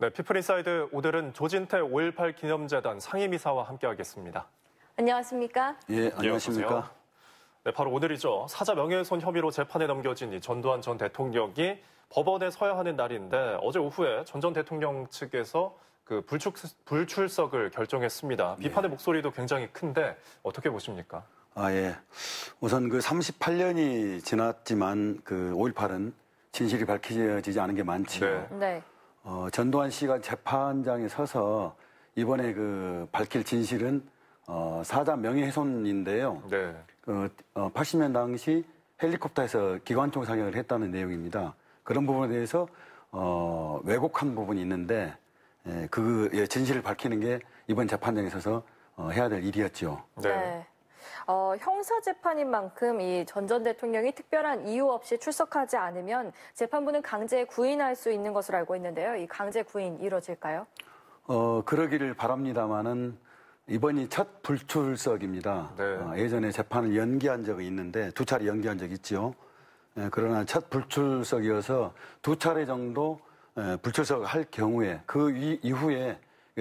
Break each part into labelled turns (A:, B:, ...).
A: 네, 피플인사이드 오늘은 조진태 5.18 기념재단 상임이사와 함께하겠습니다.
B: 안녕하십니까?
A: 예, 네, 안녕하십니까? 네, 바로 오늘이죠. 사자 명예훼손 혐의로 재판에 넘겨진 이 전두환 전 대통령이 법원에 서야 하는 날인데 어제 오후에 전 전 대통령 측에서 그 불출, 불출석을 결정했습니다. 네. 비판의 네. 목소리도 굉장히 큰데 어떻게 보십니까?
C: 아, 예. 우선 그 38년이 지났지만 그 5.18은 진실이 밝혀지지 않은 게 많지요. 네. 네. 어, 전두환 씨가 재판장에 서서 이번에 그 밝힐 진실은 어, 사자 명예훼손인데요. 네. 그, 어, 어, 80년 당시 헬리콥터에서 기관총 사격을 했다는 내용입니다. 그런 부분에 대해서 어, 왜곡한 부분이 있는데 예, 그 예, 진실을 밝히는 게 이번 재판장에 서서 어, 해야 될 일이었죠. 네. 네.
B: 어, 형사 재판인 만큼 이 전 전 대통령이 특별한 이유 없이 출석하지 않으면 재판부는 강제 구인할 수 있는 것으로 알고 있는데요. 이 강제 구인 이뤄질까요?
C: 어, 그러기를 바랍니다만은 이번이 첫 불출석입니다. 네. 어, 예전에 재판을 연기한 적이 있는데 두 차례 연기한 적이 있죠 예, 그러나 첫 불출석이어서 두 차례 정도 예, 불출석할 경우에 그 이, 후에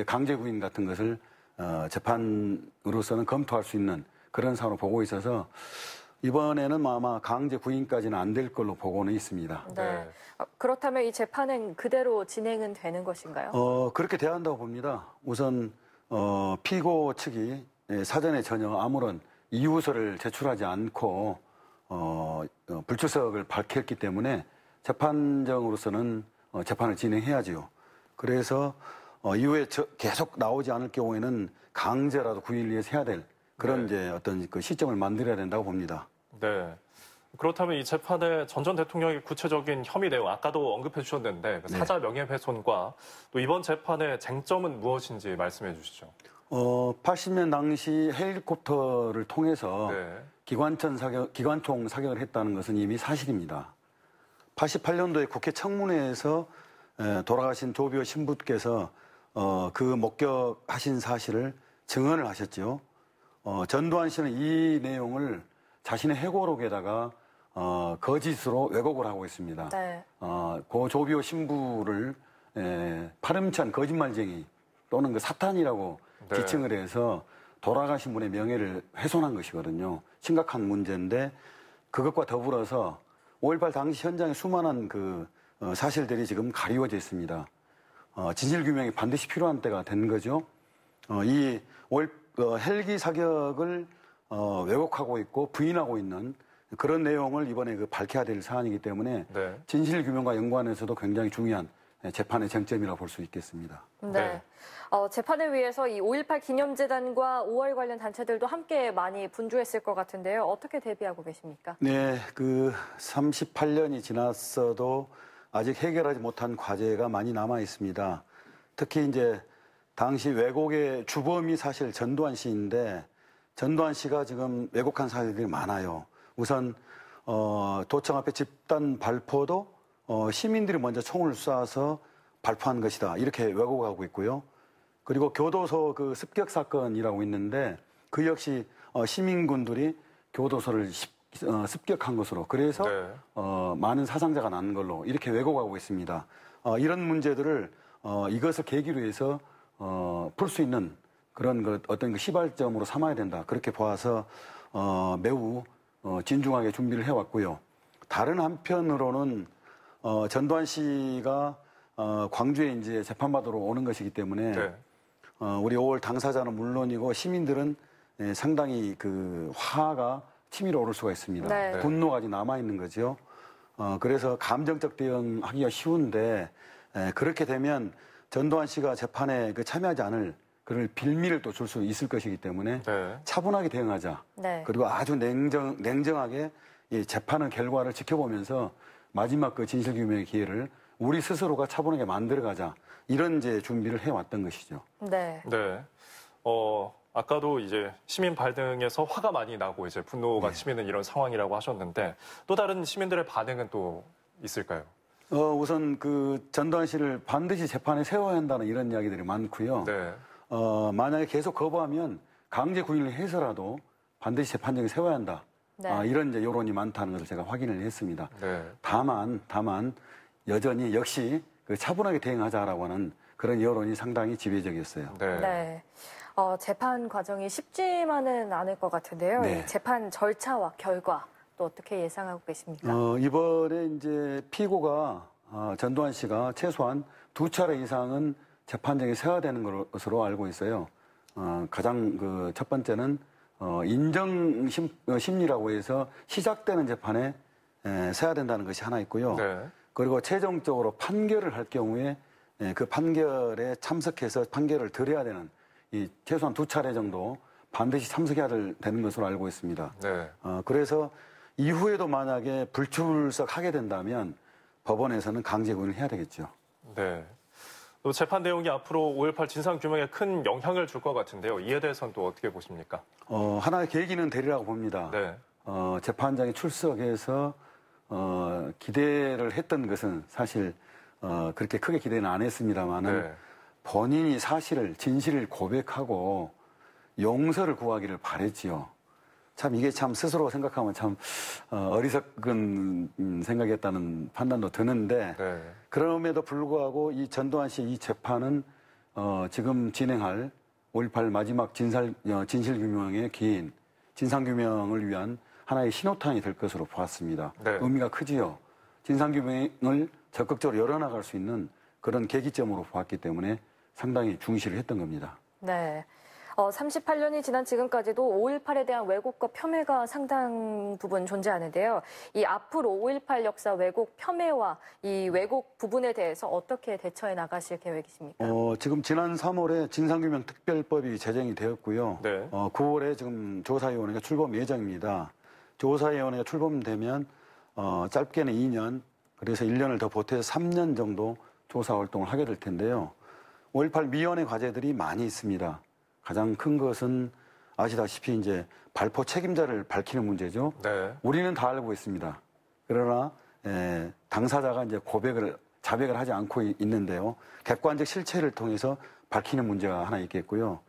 C: 강제 구인 같은 것을 어, 재판으로서는 검토할 수 있는 그런 상황을 보고 있어서 이번에는 아마 강제 구인까지는 안 될 걸로 보고는 있습니다. 네.
B: 네. 어, 그렇다면 이 재판은 그대로 진행은 되는 것인가요?
C: 어, 그렇게 대 한다고 봅니다. 우선 어, 피고 측이 예, 사전에 전혀 아무런 이유서를 제출하지 않고 어, 어, 불출석을 밝혔기 때문에 재판정으로서는 어, 재판을 진행해야지요. 그래서 어, 이후에 저, 계속 나오지 않을 경우에는 강제라도 구인을 위해서 해야 될 그런 네. 이제 어떤 그 시점을 만들어야 된다고 봅니다.
A: 네. 그렇다면 이 재판에 전 전 대통령의 구체적인 혐의 내용 아까도 언급해 주셨는데 그 네. 사자 명예훼손과 또 이번 재판의 쟁점은 무엇인지 말씀해 주시죠.
C: 어, 80년 당시 헬리콥터를 통해서 네. 기관총 사격, 기관총 사격을 했다는 것은 이미 사실입니다. 88년도에 국회 청문회에서 에, 돌아가신 조비오 신부께서 어, 그 목격하신 사실을 증언을 하셨죠. 어, 전두환 씨는 이 내용을 자신의 해고록에다가 어, 거짓으로 왜곡을 하고 있습니다. 네. 어, 고 조비오 신부를 에, 예, 파렴치한 거짓말쟁이 또는 그 사탄이라고 네. 지칭을 해서 돌아가신 분의 명예를 훼손한 것이거든요. 심각한 문제인데 그것과 더불어서 5.18 당시 현장에 수많은 그 어, 사실들이 지금 가리워져 있습니다. 어, 진실규명이 반드시 필요한 때가 된 거죠. 어, 이5 그 헬기 사격을 어, 왜곡하고 있고 부인하고 있는 그런 내용을 이번에 그 밝혀야 될 사안이기 때문에 네. 진실 규명과 연관해서도 굉장히 중요한 예, 재판의 쟁점이라 고볼 수 있겠습니다. 네. 네.
B: 어, 재판을 위해서 이 5.18 기념재단과 5월 관련 단체들도 함께 많이 분주했을 것 같은데요. 어떻게 대비하고 계십니까?
C: 네. 그 38년이 지났어도 아직 해결하지 못한 과제가 많이 남아 있습니다. 특히 이제 당시 왜곡의 주범이 사실 전두환 씨인데 전두환 씨가 지금 왜곡한 사실들이 많아요. 우선 어, 도청 앞에 집단 발포도 어, 시민들이 먼저 총을 쏴서 발포한 것이다 이렇게 왜곡하고 있고요. 그리고 교도소 그 습격 사건이라고 있는데 그 역시 어, 시민군들이 교도소를 십, 어, 습격한 것으로 그래서 네. 어, 많은 사상자가 난 걸로 이렇게 왜곡하고 있습니다. 어, 이런 문제들을 어, 이것을 계기로 해서 어, 풀수 있는 그런 그 어떤 그 시발점으로 삼아야 된다. 그렇게 보아서 어, 매우 어, 진중하게 준비를 해왔고요. 다른 한편으로는 어, 전두환 씨가 어, 광주에 이제 재판받으러 오는 것이기 때문에 네. 어, 우리 5월 당사자는 물론이고 시민들은 예, 상당히 그 화가 치밀어 오를 수가 있습니다. 네. 네. 분노가 아직 남아 있는 거죠. 어, 그래서 감정적 대응하기가 쉬운데 에, 예, 그렇게 되면 전두환 씨가 재판에 그 참여하지 않을 그런 빌미를 또 줄 수 있을 것이기 때문에 네. 차분하게 대응하자. 네. 그리고 아주 냉정 냉정하게 이 재판의 결과를 지켜보면서 마지막 그 진실 규명의 기회를 우리 스스로가 차분하게 만들어가자 이런 이제 준비를 해왔던 것이죠.
B: 네.
A: 네. 어 아까도 이제 시민 발등에서 화가 많이 나고 이제 분노가 네. 치미는 이런 상황이라고 하셨는데 또 다른 시민들의 반응은 또 있을까요?
C: 어, 우선 그 전두환 씨를 반드시 재판에 세워야 한다는 이런 이야기들이 많고요. 네. 어, 만약에 계속 거부하면 강제 구인을 해서라도 반드시 재판장에 세워야 한다. 네. 아, 이런 이제 여론이 많다는 것을 제가 확인을 했습니다. 네. 다만, 다만, 여전히 역시 그 차분하게 대응하자라고 하는 그런 여론이 상당히 지배적이었어요. 네.
B: 네. 어, 재판 과정이 쉽지만은 않을 것 같은데요. 네. 재판 절차와 결과 또 어떻게 예상하고 계십니까?
C: 어, 이번에 이제 피고가 어, 전두환 씨가 최소한 두 차례 이상은 재판장에 세야 되는 것으로 알고 있어요. 어, 가장 그 첫 번째는 어, 인정 심, 어, 리라고 해서 시작되는 재판에 에, 세야 된다는 것이 하나 있고요. 네. 그리고 최종적으로 판결을 할 경우에 에, 그 판결에 참석해서 판결을 들어야 되는 이 최소한 두 차례 정도 반드시 참석해야 되는 것으로 알고 있습니다. 네. 어, 그래서 이후에도 만약에 불출석하게 된다면 법원에서는 강제구인을 해야 되겠죠.
A: 네. 또 재판 내용이 앞으로 5.18 진상규명에 큰 영향을 줄 것 같은데요. 이에 대해서는 또 어떻게 보십니까?
C: 어, 하나의 계기는 되리라고 봅니다. 네. 어, 재판장이 출석해서 어, 기대를 했던 것은 사실 어, 그렇게 크게 기대는 안 했습니다만은 네. 본인이 사실을 진실을 고백하고 용서를 구하기를 바랬지요. 참 이게 참 스스로 생각하면 참 어, 어리석은 생각이었다는 판단도 드는데 네. 그럼에도 불구하고 이 전두환 씨 이 재판은 어, 지금 진행할 5.18 마지막 진살, 어, 진실규명의 기인 진상규명을 위한 하나의 신호탄이 될 것으로 보았습니다. 네. 의미가 크지요. 진상규명을 적극적으로 열어나갈 수 있는 그런 계기점으로 보았기 때문에 상당히 중시를 했던 겁니다.
B: 네. 어, 38년이 지난 지금까지도 5.18에 대한 왜곡과 폄훼가 상당 부분 존재하는데요. 이 앞으로 5.18 역사 왜곡 폄훼와 이 왜곡 부분에 대해서 어떻게 대처해 나가실 계획이십니까?
C: 어, 지금 지난 3월에 진상규명 특별법이 제정이 되었고요. 네. 어, 9월에 지금 조사위원회가 출범 예정입니다. 조사위원회가 출범되면 어, 짧게는 2년, 그래서 1년을 더 보태서 3년 정도 조사 활동을 하게 될 텐데요. 5.18 미연의 과제들이 많이 있습니다. 가장 큰 것은 아시다시피 이제 발포 책임자를 밝히는 문제죠. 네. 우리는 다 알고 있습니다. 그러나 에, 예, 당사자가 이제 고백을 자백을 하지 않고 있는데요. 객관적 실체를 통해서 밝히는 문제가 하나 있겠고요.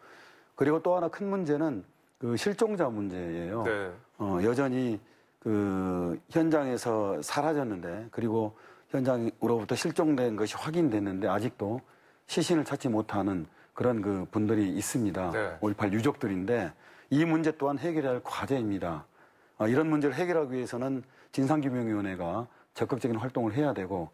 C: 그리고 또 하나 큰 문제는 그 실종자 문제예요. 네. 어, 여전히 그 현장에서 사라졌는데 그리고 현장으로부터 실종된 것이 확인됐는데 아직도 시신을 찾지 못하는 그런 그 분들이 있습니다. 네. 5.18 유족들인데 이 문제 또한 해결할 과제입니다. 아, 이런 문제를 해결하기 위해서는 진상규명위원회가 적극적인 활동을 해야 되고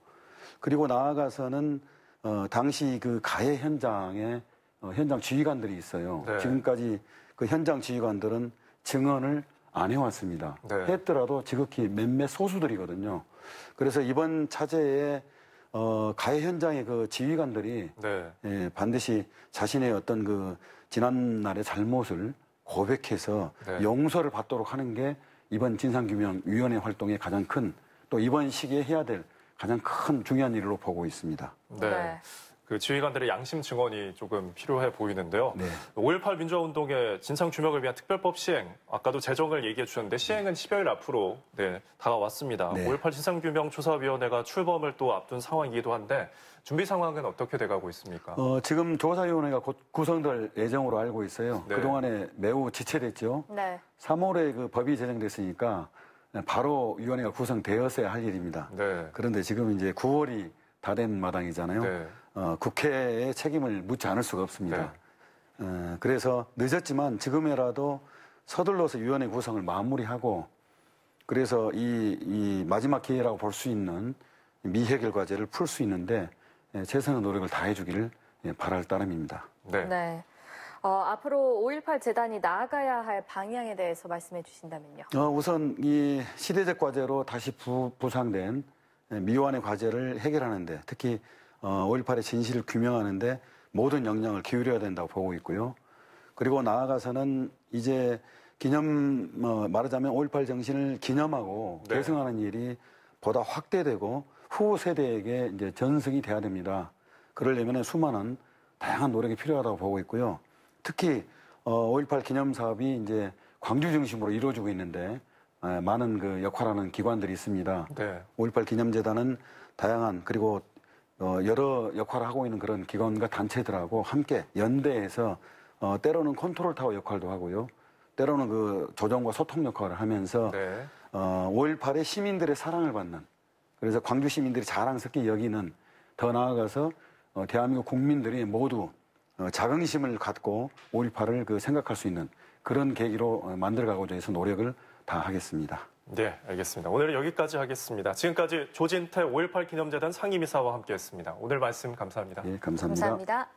C: 그리고 나아가서는 어, 당시 그 가해 현장에 어, 현장 지휘관들이 있어요. 네. 지금까지 그 현장 지휘관들은 증언을 안 해왔습니다. 네. 했더라도 지극히 몇몇 소수들이거든요. 그래서 이번 차제에 어, 가해 현장의 그 지휘관들이 네. 예, 반드시 자신의 어떤 그 지난날의 잘못을 고백해서 네. 용서를 받도록 하는 게 이번 진상규명위원회 활동의 가장 큰 또 이번 시기에 해야 될 가장 큰 중요한 일로 보고 있습니다.
A: 네. 네. 그 지휘관들의 양심 증언이 조금 필요해 보이는데요. 네. 5.18 민주화운동의 진상 규명을 위한 특별법 시행, 아까도 재정을 얘기해 주셨는데 시행은 10여일 앞으로 네, 다가왔습니다. 네. 5.18 진상규명 조사위원회가 출범을 또 앞둔 상황이기도 한데 준비 상황은 어떻게 돼가고 있습니까?
C: 어, 지금 조사위원회가 곧 구성될 예정으로 알고 있어요. 네. 그동안에 매우 지체됐죠. 3월에 그 법이 제정됐으니까 바로 위원회가 구성되었어야 할 일입니다. 네. 그런데 지금 이제 9월이 다 된 마당이잖아요. 네. 어, 국회의 책임을 묻지 않을 수가 없습니다. 네. 어, 그래서 늦었지만 지금이라도 서둘러서 위원회 구성을 마무리하고 그래서 이, 이 마지막 기회라고 볼 수 있는 미해결 과제를 풀 수 있는데 예, 최선의 노력을 다해주기를 예, 바랄 따름입니다. 네.
B: 네. 어, 앞으로 5.18 재단이 나아가야 할 방향에 대해서 말씀해 주신다면요.
C: 어, 우선 이 시대적 과제로 다시 부, 부상된 예, 미완의 과제를 해결하는데 특히 어, 5.18의 진실을 규명하는데 모든 역량을 기울여야 된다고 보고 있고요. 그리고 나아가서는 이제 기념 뭐 말하자면 5.18 정신을 기념하고 네. 계승하는 일이 보다 확대되고 후후 세대에게 이제 전승이 돼야 됩니다. 그러려면 수많은 다양한 노력이 필요하다고 보고 있고요. 특히 어, 5.18 기념 사업이 이제 광주 중심으로 이루어지고 있는데 많은 그 역할하는 기관들이 있습니다. 네. 5.18 기념재단은 다양한 그리고 어, 여러 역할을 하고 있는 그런 기관과 단체들하고 함께 연대해서 어, 때로는 컨트롤 타워 역할도 하고요. 때로는 그 조정과 소통 역할을 하면서 네. 어, 5.18의 시민들의 사랑을 받는 그래서 광주 시민들이 자랑스럽게 여기는 더 나아가서 어, 대한민국 국민들이 모두 어, 자긍심을 갖고 5.18을 그 생각할 수 있는 그런 계기로 어, 만들어가고자 해서 노력을 다 하겠습니다.
A: 네, 알겠습니다. 오늘 은 여기까지 하겠습니다. 지금까지 조진태 5.18 기념재단 상임이사와 함께했습니다. 오늘 말씀 감사합니다. 네,
B: 감사합니다. 감사합니다.